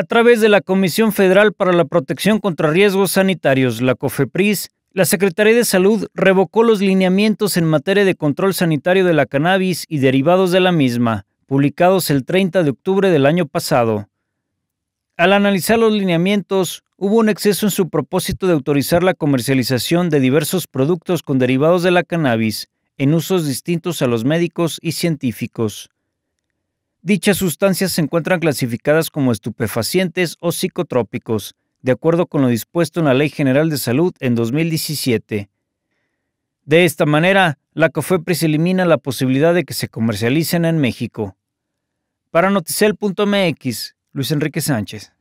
a través de la Comisión Federal para la Protección contra Riesgos Sanitarios, la COFEPRIS, la Secretaría de Salud revocó los lineamientos en materia de control sanitario de la cannabis y derivados de la misma, publicados el 30 de octubre del año pasado. Al analizar los lineamientos, hubo un exceso en su propósito de autorizar la comercialización de diversos productos con derivados de la cannabis, en usos distintos a los médicos y científicos. Dichas sustancias se encuentran clasificadas como estupefacientes o psicotrópicos, de acuerdo con lo dispuesto en la Ley General de Salud en 2017. De esta manera, la COFEPRIS elimina la posibilidad de que se comercialicen en México. Para noticel.mx, Luis Enrique Sánchez.